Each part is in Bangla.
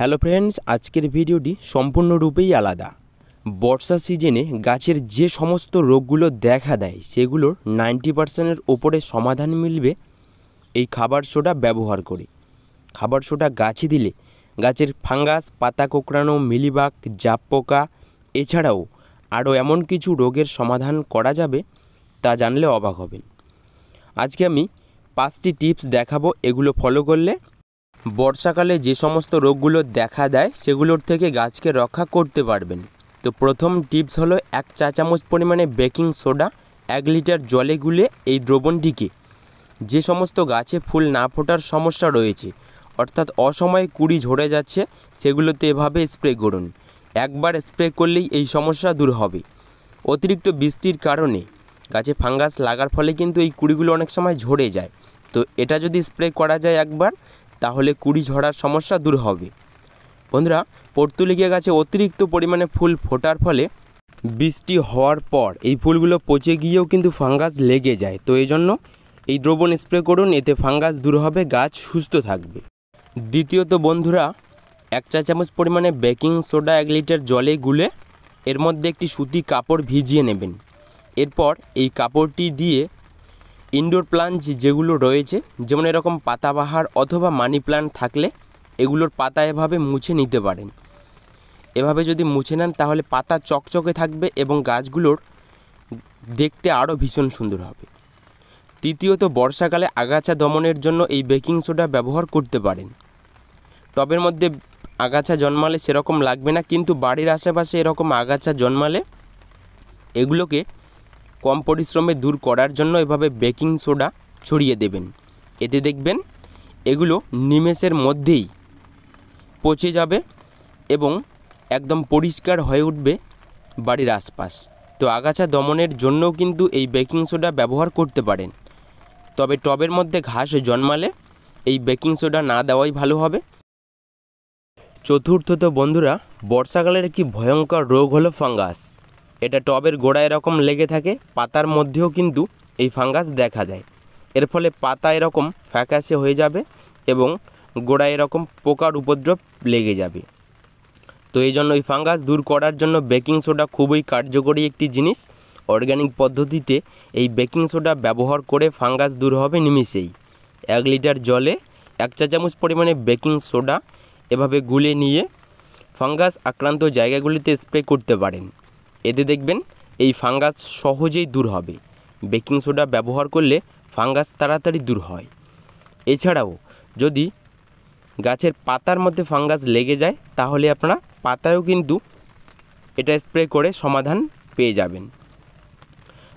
হ্যালো ফ্রেন্ডস আজকের ভিডিওটি সম্পূর্ণরূপেই আলাদা বর্ষা সিজনে গাছের যে সমস্ত রোগগুলো দেখা দেয় সেগুলোর নাইনটি পার্সেন্টের ওপরে সমাধান মিলবে এই খাবার সোডা ব্যবহার করে খাবার সোডা গাছে দিলে গাছের ফাঙ্গাস পাতা কোঁকড়ানো মিলিবাগ জাপ পোকা এছাড়াও আরও এমন কিছু রোগের সমাধান করা যাবে তা জানলে অবাক হবেন আজকে আমি পাঁচটি টিপস দেখাবো এগুলো ফলো করলে বর্ষাকালে যে সমস্ত রোগগুলো দেখা দেয় সেগুলোর থেকে গাছকে রক্ষা করতে পারবেন তো প্রথম টিপস হলো এক চা চামচ পরিমাণে বেকিং সোডা এক লিটার জলে গুলে এই দ্রবণটিকে যে সমস্ত গাছে ফুল না ফোটার সমস্যা রয়েছে অর্থাৎ অসময়ে কুড়ি ঝরে যাচ্ছে সেগুলোতে এভাবে স্প্রে করুন একবার স্প্রে করলেই এই সমস্যা দূর হবে অতিরিক্ত বৃষ্টির কারণে গাছে ফাঙ্গাস লাগার ফলে কিন্তু এই কুড়িগুলো অনেক সময় ঝরে যায় তো এটা যদি স্প্রে করা যায় একবার তাহলে কুড়ি ঝরার সমস্যা দূর হবে বন্ধুরা পর্তুলিকা গাছে অতিরিক্ত পরিমাণে ফুল ফোটার ফলে বৃষ্টি হওয়ার পর এই ফুলগুলো পচে গিয়েও কিন্তু ফাঙ্গাস লেগে যায় তো এই জন্য এই দ্রবণ স্প্রে করুন এতে ফাঙ্গাস দূর হবে গাছ সুস্থ থাকবে দ্বিতীয়ত বন্ধুরা এক চা চামচ পরিমাণে বেকিং সোডা এক লিটার জলে গুলে এর মধ্যে একটি সুতি কাপড় ভিজিয়ে নেবেন এরপর এই কাপড়টি দিয়ে ইনডোর প্লান্ট যেগুলো রয়েছে যেমন এরকম পাতাবাহার অথবা মানি প্লান্ট থাকলে এগুলোর পাতা এভাবে মুছে নিতে পারেন এভাবে যদি মুছে নেন তাহলে পাতা চকচকে থাকবে এবং গাছগুলোর দেখতে আরও ভীষণ সুন্দর হবে তৃতীয়ত বর্ষাকালে আগাছা দমনের জন্য এই বেকিং সোডা ব্যবহার করতে পারেন টবের মধ্যে আগাছা জন্মালে সেরকম লাগবে না কিন্তু বাড়ির আশেপাশে এরকম আগাছা জন্মালে এগুলোকে কম পরিশ্রমে দূর করার জন্য এভাবে বেকিং সোডা ছড়িয়ে দেবেন এতে দেখবেন এগুলো নিমেষের মধ্যেই পচে যাবে এবং একদম পরিষ্কার হয়ে উঠবে বাড়ির আশপাশ তো আগাছা দমনের জন্যও কিন্তু এই বেকিং সোডা ব্যবহার করতে পারেন তবে টবের মধ্যে ঘাস জন্মালে এই বেকিং সোডা না দেওয়াই ভালো হবে চতুর্থত বন্ধুরা বর্ষাকালের একটি ভয়ঙ্কর রোগ হলো ফাঙ্গাস এটা টবের গোড়া এরকম লেগে থাকে পাতার মধ্যেও কিন্তু এই ফাঙ্গাস দেখা দেয় এর ফলে পাতা এরকম ফ্যাকাশে হয়ে যাবে এবং গোড়া এরকম পোকার উপদ্রব লেগে যাবে তো এই জন্য এই ফাঙ্গাস দূর করার জন্য বেকিং সোডা খুবই কার্যকরী একটি জিনিস অর্গ্যানিক পদ্ধতিতে এই বেকিং সোডা ব্যবহার করে ফাঙ্গাস দূর হবে নিমিষেই এক লিটার জলে এক চা চামচ পরিমাণে বেকিং সোডা এভাবে গুলে নিয়ে ফাঙ্গাস আক্রান্ত জায়গাগুলিতে স্প্রে করতে পারেন এতে দেখবেন এই ফাঙ্গাস সহজেই দূর হবে বেকিং সোডা ব্যবহার করলে ফাঙ্গাস তাড়াতাড়ি দূর হয় এছাড়াও যদি গাছের পাতার মধ্যে ফাঙ্গাস লেগে যায় তাহলে আপনারা পাতায়ও কিন্তু এটা স্প্রে করে সমাধান পেয়ে যাবেন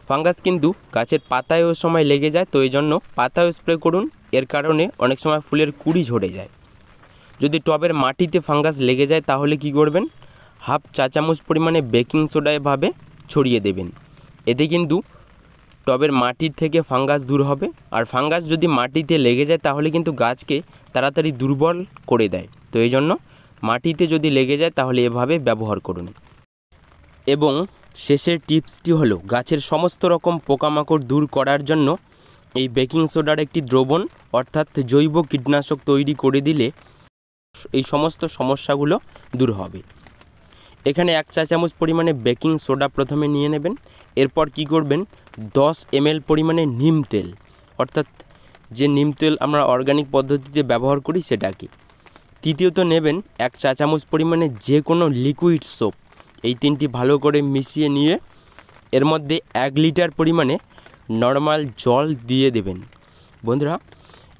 ফাঙ্গাস কিন্তু গাছের পাতায় সময় লেগে যায় তো এই জন্য পাতায়ও স্প্রে করুন এর কারণে অনেক সময় ফুলের কুড়ি ঝরে যায় যদি টবের মাটিতে ফাঙ্গাস লেগে যায় তাহলে কি করবেন হাফ চা চামচ পরিমাণে বেকিং সোডায় ভাবে ছড়িয়ে দেবেন এতে কিন্তু টবের মাটির থেকে ফাঙ্গাস দূর হবে আর ফাঙ্গাস যদি মাটিতে লেগে যায় তাহলে কিন্তু গাছকে তাড়াতাড়ি দুর্বল করে দেয় তো এই জন্য মাটিতে যদি লেগে যায় তাহলে এভাবে ব্যবহার করুন এবং শেষের টিপসটি হলো গাছের সমস্ত রকম পোকামাকড় দূর করার জন্য এই বেকিং সোডার একটি দ্রবণ অর্থাৎ জৈব কীটনাশক তৈরি করে দিলে এই সমস্ত সমস্যাগুলো দূর হবে এখানে এক চা চামচ পরিমাণে বেকিং সোডা প্রথমে নিয়ে নেবেন এরপর কি করবেন দশ এম পরিমাণে নিম তেল অর্থাৎ যে নিম তেল আমরা অর্গানিক পদ্ধতিতে ব্যবহার করি সেটাকে তৃতীয়ত নেবেন এক চা চামচ পরিমাণে যে কোনো লিকুইড সোপ এই তিনটি ভালো করে মিশিয়ে নিয়ে এর মধ্যে এক লিটার পরিমাণে নর্মাল জল দিয়ে দেবেন বন্ধুরা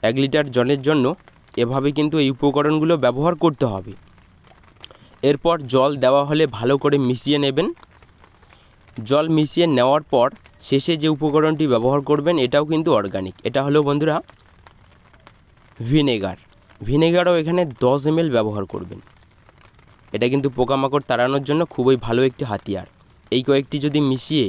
এক লিটার জলের জন্য এভাবে কিন্তু এই উপকরণগুলো ব্যবহার করতে হবে এরপর জল দেওয়া হলে ভালো করে মিশিয়ে নেবেন জল মিশিয়ে নেওয়ার পর শেষে যে উপকরণটি ব্যবহার করবেন এটাও কিন্তু অর্গানিক এটা হলো বন্ধুরা ভিনেগার ভিনেগারও এখানে দশ এম ব্যবহার করবেন এটা কিন্তু পোকামাকড় তাড়ানোর জন্য খুবই ভালো একটি হাতিয়ার এই কয়েকটি যদি মিশিয়ে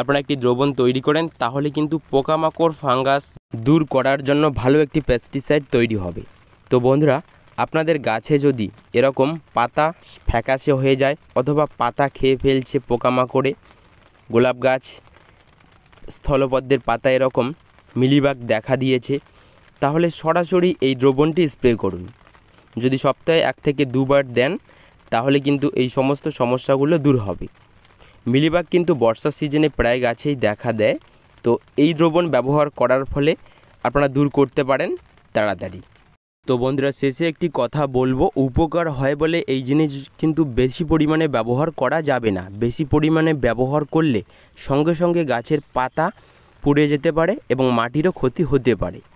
আপনারা একটি দ্রবণ তৈরি করেন তাহলে কিন্তু পোকামাকড় ফাঙ্গাস দূর করার জন্য ভালো একটি পেস্টিসাইড তৈরি হবে তো বন্ধুরা আপনাদের গাছে যদি এরকম পাতা ফ্যাকাশে হয়ে যায় অথবা পাতা খেয়ে ফেলছে পোকামাকড়ে গোলাপ গাছ স্থলপদ্মের পাতা এরকম মিলিবাগ দেখা দিয়েছে তাহলে সরাসরি এই দ্রবণটি স্প্রে করুন যদি সপ্তাহে এক থেকে দুবার দেন তাহলে কিন্তু এই সমস্ত সমস্যাগুলো দূর হবে মিলিবাগ কিন্তু বর্ষা সিজনে প্রায় গাছেই দেখা দেয় তো এই দ্রবণ ব্যবহার করার ফলে আপনারা দূর করতে পারেন তাড়াতাড়ি তো বন্ধুরা শেষে একটি কথা বলবো উপকার হয় বলে এই জিনিস কিন্তু বেশি পরিমাণে ব্যবহার করা যাবে না বেশি পরিমাণে ব্যবহার করলে সঙ্গে সঙ্গে গাছের পাতা পুড়ে যেতে পারে এবং মাটিরও ক্ষতি হতে পারে